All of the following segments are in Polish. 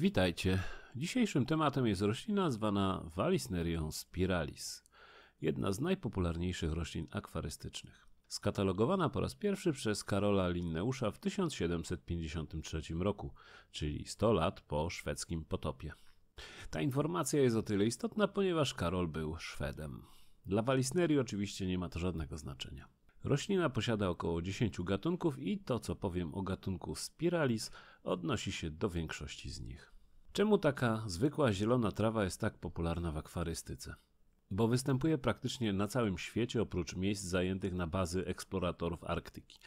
Witajcie. Dzisiejszym tematem jest roślina zwana Valisnerium spiralis, jedna z najpopularniejszych roślin akwarystycznych. Skatalogowana po raz pierwszy przez Karola Linneusza w 1753 roku, czyli 100 lat po szwedzkim potopie. Ta informacja jest o tyle istotna, ponieważ Karol był Szwedem. Dla Walisnerii oczywiście nie ma to żadnego znaczenia. Roślina posiada około 10 gatunków i to co powiem o gatunku Spiralis odnosi się do większości z nich. Czemu taka zwykła zielona trawa jest tak popularna w akwarystyce? Bo występuje praktycznie na całym świecie oprócz miejsc zajętych na bazy eksploratorów Arktyki,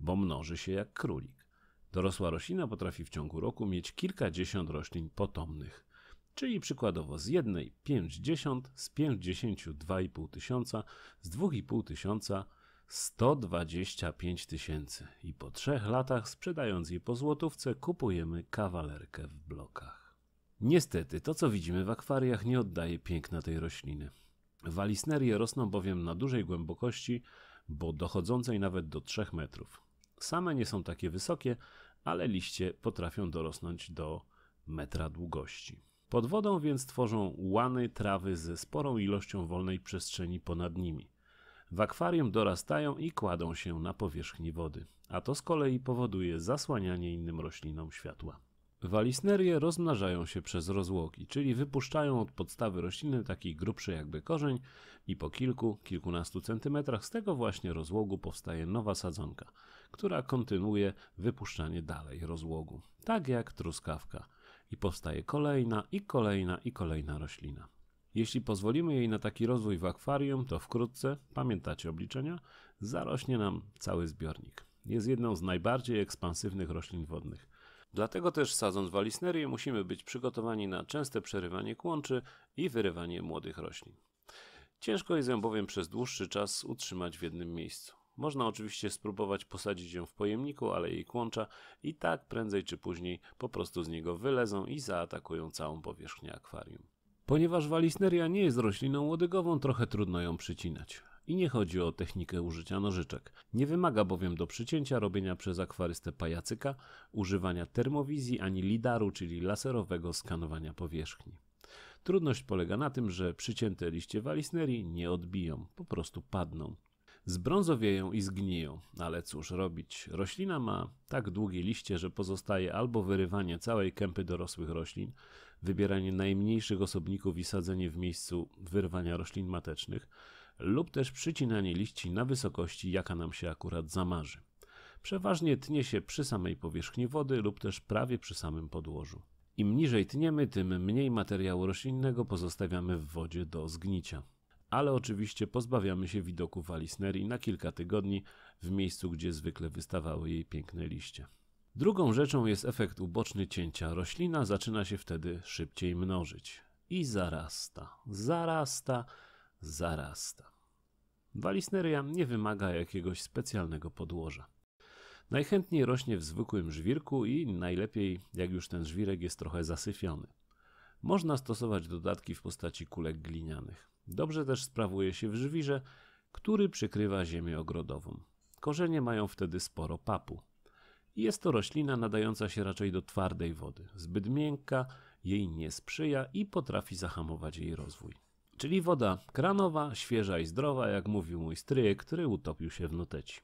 bo mnoży się jak królik. Dorosła roślina potrafi w ciągu roku mieć kilkadziesiąt roślin potomnych, czyli przykładowo z jednej 50, z 52,5 tysiąca, z 2,5 tysiąca 125 tysięcy i po trzech latach sprzedając je po złotówce kupujemy kawalerkę w blokach. Niestety, to co widzimy w akwariach nie oddaje piękna tej rośliny. Walisnerie rosną bowiem na dużej głębokości, bo dochodzącej nawet do 3 metrów. Same nie są takie wysokie, ale liście potrafią dorosnąć do metra długości. Pod wodą więc tworzą łany trawy ze sporą ilością wolnej przestrzeni ponad nimi. W akwarium dorastają i kładą się na powierzchni wody, a to z kolei powoduje zasłanianie innym roślinom światła. Walisnerie rozmnażają się przez rozłogi, czyli wypuszczają od podstawy rośliny taki grubszy jakby korzeń i po kilku, kilkunastu centymetrach z tego właśnie rozłogu powstaje nowa sadzonka, która kontynuuje wypuszczanie dalej rozłogu, tak jak truskawka. I powstaje kolejna i kolejna i kolejna roślina. Jeśli pozwolimy jej na taki rozwój w akwarium, to wkrótce, pamiętacie obliczenia, zarośnie nam cały zbiornik. Jest jedną z najbardziej ekspansywnych roślin wodnych. Dlatego też sadząc walisnerię musimy być przygotowani na częste przerywanie kłączy i wyrywanie młodych roślin. Ciężko jest ją bowiem przez dłuższy czas utrzymać w jednym miejscu. Można oczywiście spróbować posadzić ją w pojemniku, ale jej kłącza i tak prędzej czy później po prostu z niego wylezą i zaatakują całą powierzchnię akwarium. Ponieważ walisneria nie jest rośliną łodygową, trochę trudno ją przycinać i nie chodzi o technikę użycia nożyczek. Nie wymaga bowiem do przycięcia robienia przez akwarystę pajacyka, używania termowizji ani lidaru, czyli laserowego skanowania powierzchni. Trudność polega na tym, że przycięte liście walisnerii nie odbiją, po prostu padną. Zbrązowieją i zgniją, ale cóż robić? Roślina ma tak długie liście, że pozostaje albo wyrywanie całej kępy dorosłych roślin, wybieranie najmniejszych osobników i sadzenie w miejscu wyrwania roślin matecznych, lub też przycinanie liści na wysokości, jaka nam się akurat zamarzy. Przeważnie tnie się przy samej powierzchni wody lub też prawie przy samym podłożu. Im niżej tniemy, tym mniej materiału roślinnego pozostawiamy w wodzie do zgnicia. Ale oczywiście pozbawiamy się widoku walisnerii na kilka tygodni w miejscu, gdzie zwykle wystawały jej piękne liście. Drugą rzeczą jest efekt uboczny cięcia. Roślina zaczyna się wtedy szybciej mnożyć i zarasta, zarasta, zarasta. Walisneria nie wymaga jakiegoś specjalnego podłoża. Najchętniej rośnie w zwykłym żwirku i najlepiej, jak już ten żwirek jest trochę zasyfiony. Można stosować dodatki w postaci kulek glinianych. Dobrze też sprawuje się w żwirze, który przykrywa ziemię ogrodową. Korzenie mają wtedy sporo papu. Jest to roślina nadająca się raczej do twardej wody. Zbyt miękka jej nie sprzyja i potrafi zahamować jej rozwój. Czyli woda kranowa, świeża i zdrowa, jak mówił mój stryjek, który utopił się w nuteci.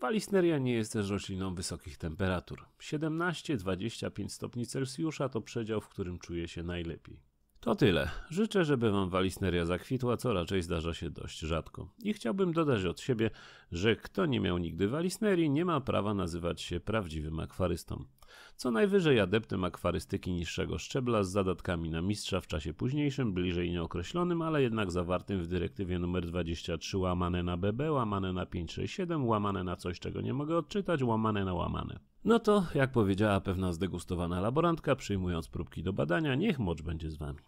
Walisneria nie jest też rośliną wysokich temperatur. 17-25 stopni Celsjusza to przedział, w którym czuje się najlepiej. To tyle. Życzę, żeby wam walisneria zakwitła, co raczej zdarza się dość rzadko. I chciałbym dodać od siebie, że kto nie miał nigdy walisnerii, nie ma prawa nazywać się prawdziwym akwarystą co najwyżej adeptem akwarystyki niższego szczebla z zadatkami na mistrza w czasie późniejszym, bliżej nieokreślonym, ale jednak zawartym w dyrektywie nr 23 łamane na BB, łamane na 567, łamane na coś, czego nie mogę odczytać, łamane na łamane. No to, jak powiedziała pewna zdegustowana laborantka, przyjmując próbki do badania, niech mocz będzie z wami.